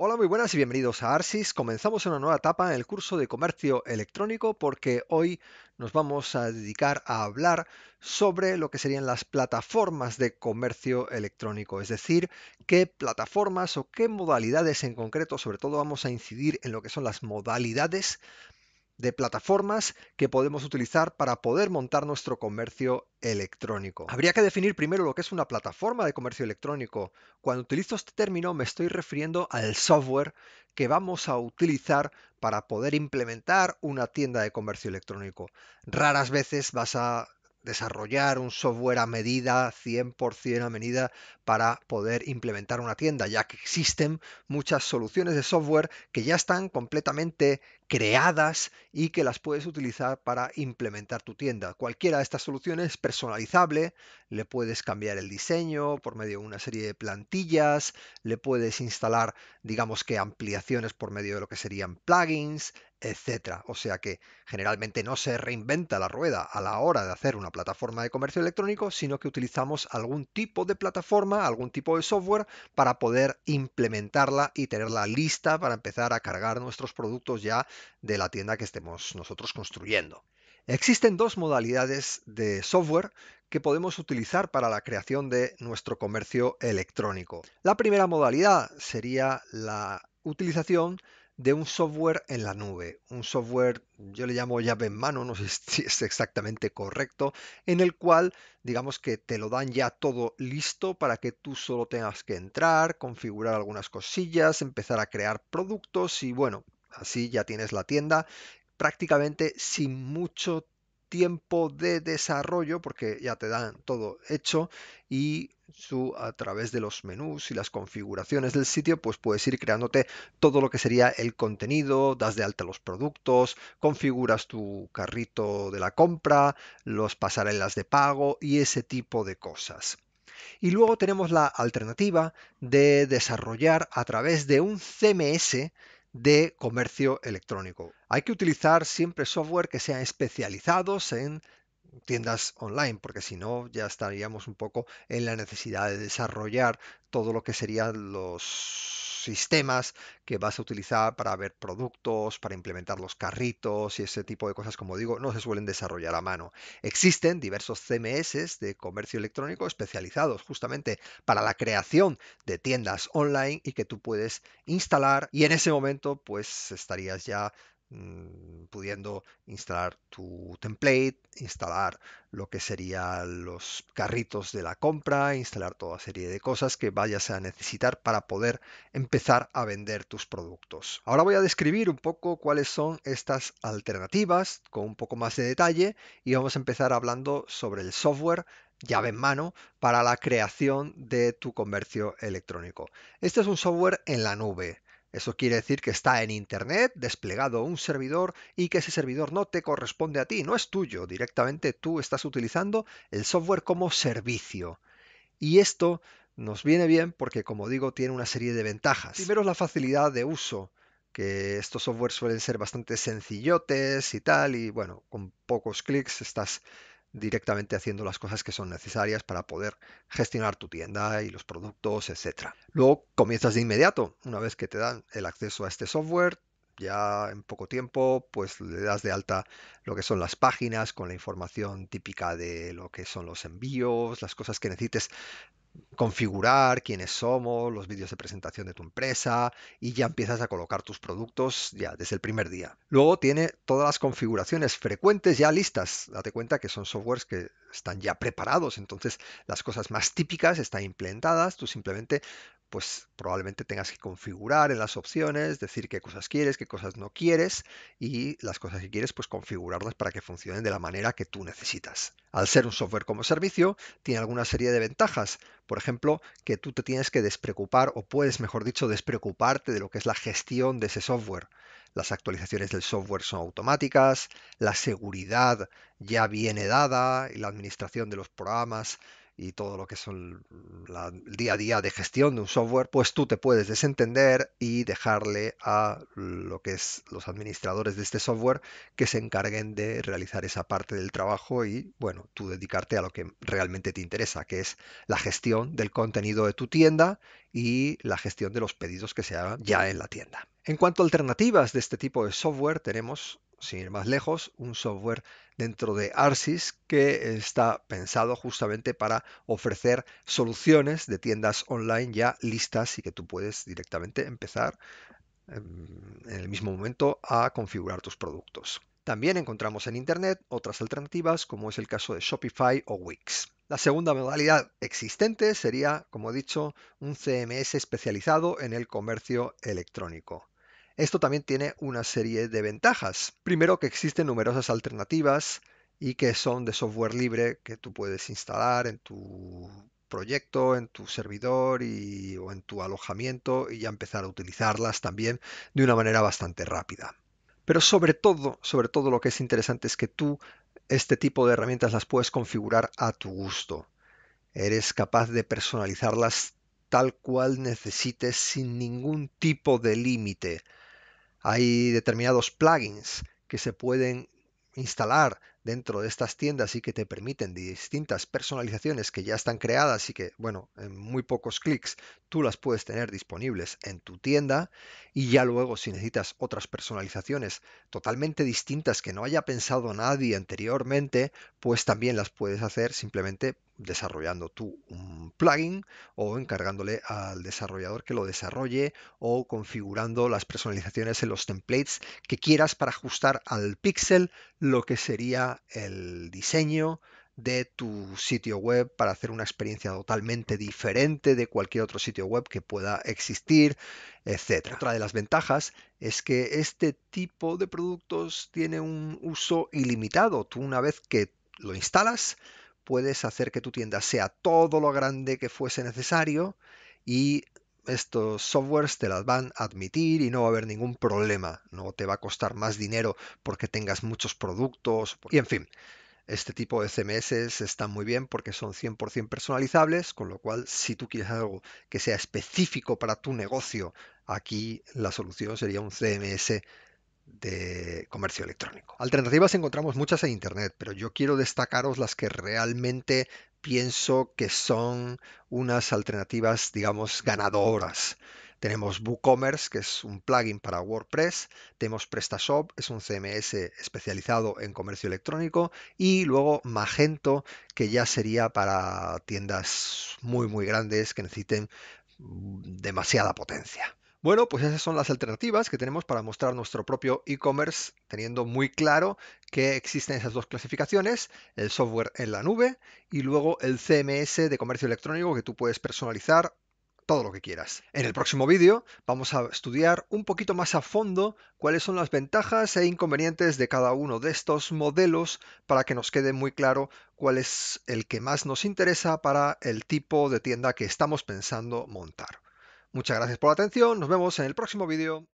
Hola, muy buenas y bienvenidos a Arsis. Comenzamos una nueva etapa en el curso de comercio electrónico porque hoy nos vamos a dedicar a hablar sobre lo que serían las plataformas de comercio electrónico, es decir, qué plataformas o qué modalidades en concreto, sobre todo vamos a incidir en lo que son las modalidades de plataformas que podemos utilizar para poder montar nuestro comercio electrónico. Habría que definir primero lo que es una plataforma de comercio electrónico. Cuando utilizo este término me estoy refiriendo al software que vamos a utilizar para poder implementar una tienda de comercio electrónico. Raras veces vas a desarrollar un software a medida, 100% a medida, para poder implementar una tienda, ya que existen muchas soluciones de software que ya están completamente creadas y que las puedes utilizar para implementar tu tienda. Cualquiera de estas soluciones es personalizable, le puedes cambiar el diseño por medio de una serie de plantillas, le puedes instalar, digamos que ampliaciones por medio de lo que serían plugins, etcétera. O sea que generalmente no se reinventa la rueda a la hora de hacer una plataforma de comercio electrónico, sino que utilizamos algún tipo de plataforma, algún tipo de software para poder implementarla y tenerla lista para empezar a cargar nuestros productos ya de la tienda que estemos nosotros construyendo. Existen dos modalidades de software que podemos utilizar para la creación de nuestro comercio electrónico. La primera modalidad sería la utilización de un software en la nube, un software, yo le llamo llave en mano, no sé si es exactamente correcto, en el cual digamos que te lo dan ya todo listo para que tú solo tengas que entrar, configurar algunas cosillas, empezar a crear productos y bueno, así ya tienes la tienda prácticamente sin mucho tiempo de desarrollo porque ya te dan todo hecho y tú a través de los menús y las configuraciones del sitio pues puedes ir creándote todo lo que sería el contenido, das de alta los productos, configuras tu carrito de la compra, los pasarelas de pago y ese tipo de cosas. Y luego tenemos la alternativa de desarrollar a través de un CMS de comercio electrónico. Hay que utilizar siempre software que sean especializados en tiendas online, porque si no ya estaríamos un poco en la necesidad de desarrollar todo lo que serían los sistemas que vas a utilizar para ver productos, para implementar los carritos y ese tipo de cosas, como digo, no se suelen desarrollar a mano. Existen diversos CMS de comercio electrónico especializados justamente para la creación de tiendas online y que tú puedes instalar y en ese momento pues estarías ya Mm, pudiendo instalar tu template, instalar lo que serían los carritos de la compra, instalar toda serie de cosas que vayas a necesitar para poder empezar a vender tus productos. Ahora voy a describir un poco cuáles son estas alternativas con un poco más de detalle y vamos a empezar hablando sobre el software llave en mano para la creación de tu comercio electrónico. Este es un software en la nube. Eso quiere decir que está en Internet desplegado un servidor y que ese servidor no te corresponde a ti, no es tuyo, directamente tú estás utilizando el software como servicio. Y esto nos viene bien porque, como digo, tiene una serie de ventajas. Primero es la facilidad de uso, que estos softwares suelen ser bastante sencillotes y tal, y bueno, con pocos clics estás directamente haciendo las cosas que son necesarias para poder gestionar tu tienda y los productos, etc. Luego comienzas de inmediato, una vez que te dan el acceso a este software, ya en poco tiempo, pues le das de alta lo que son las páginas con la información típica de lo que son los envíos, las cosas que necesites configurar quiénes somos, los vídeos de presentación de tu empresa y ya empiezas a colocar tus productos ya desde el primer día. Luego tiene todas las configuraciones frecuentes ya listas. Date cuenta que son softwares que están ya preparados, entonces las cosas más típicas están implementadas, tú simplemente pues probablemente tengas que configurar en las opciones, decir qué cosas quieres, qué cosas no quieres y las cosas que quieres, pues configurarlas para que funcionen de la manera que tú necesitas. Al ser un software como servicio, tiene alguna serie de ventajas. Por ejemplo, que tú te tienes que despreocupar o puedes, mejor dicho, despreocuparte de lo que es la gestión de ese software las actualizaciones del software son automáticas, la seguridad ya viene dada y la administración de los programas y todo lo que son el día a día de gestión de un software, pues tú te puedes desentender y dejarle a lo que es los administradores de este software que se encarguen de realizar esa parte del trabajo y, bueno, tú dedicarte a lo que realmente te interesa, que es la gestión del contenido de tu tienda y la gestión de los pedidos que se hagan ya en la tienda. En cuanto a alternativas de este tipo de software, tenemos, sin ir más lejos, un software dentro de ARSIS que está pensado justamente para ofrecer soluciones de tiendas online ya listas y que tú puedes directamente empezar em, en el mismo momento a configurar tus productos. También encontramos en Internet otras alternativas como es el caso de Shopify o Wix. La segunda modalidad existente sería, como he dicho, un CMS especializado en el comercio electrónico. Esto también tiene una serie de ventajas. Primero que existen numerosas alternativas y que son de software libre que tú puedes instalar en tu proyecto, en tu servidor y, o en tu alojamiento y ya empezar a utilizarlas también de una manera bastante rápida. Pero sobre todo, sobre todo lo que es interesante es que tú este tipo de herramientas las puedes configurar a tu gusto. Eres capaz de personalizarlas tal cual necesites sin ningún tipo de límite. Hay determinados plugins que se pueden instalar dentro de estas tiendas y que te permiten distintas personalizaciones que ya están creadas y que, bueno, en muy pocos clics tú las puedes tener disponibles en tu tienda y ya luego si necesitas otras personalizaciones totalmente distintas que no haya pensado nadie anteriormente, pues también las puedes hacer simplemente desarrollando tú un plugin o encargándole al desarrollador que lo desarrolle o configurando las personalizaciones en los templates que quieras para ajustar al pixel lo que sería el diseño de tu sitio web para hacer una experiencia totalmente diferente de cualquier otro sitio web que pueda existir, etc. Otra de las ventajas es que este tipo de productos tiene un uso ilimitado. Tú una vez que lo instalas, puedes hacer que tu tienda sea todo lo grande que fuese necesario y estos softwares te las van a admitir y no va a haber ningún problema. No te va a costar más dinero porque tengas muchos productos y en fin. Este tipo de CMS están muy bien porque son 100% personalizables, con lo cual si tú quieres algo que sea específico para tu negocio, aquí la solución sería un CMS de comercio electrónico. Alternativas encontramos muchas en Internet, pero yo quiero destacaros las que realmente pienso que son unas alternativas, digamos, ganadoras. Tenemos WooCommerce, que es un plugin para WordPress, tenemos PrestaShop, es un CMS especializado en comercio electrónico, y luego Magento, que ya sería para tiendas muy, muy grandes que necesiten mm, demasiada potencia. Bueno, pues esas son las alternativas que tenemos para mostrar nuestro propio e-commerce, teniendo muy claro que existen esas dos clasificaciones, el software en la nube y luego el CMS de comercio electrónico que tú puedes personalizar todo lo que quieras. En el próximo vídeo vamos a estudiar un poquito más a fondo cuáles son las ventajas e inconvenientes de cada uno de estos modelos para que nos quede muy claro cuál es el que más nos interesa para el tipo de tienda que estamos pensando montar. Muchas gracias por la atención, nos vemos en el próximo vídeo.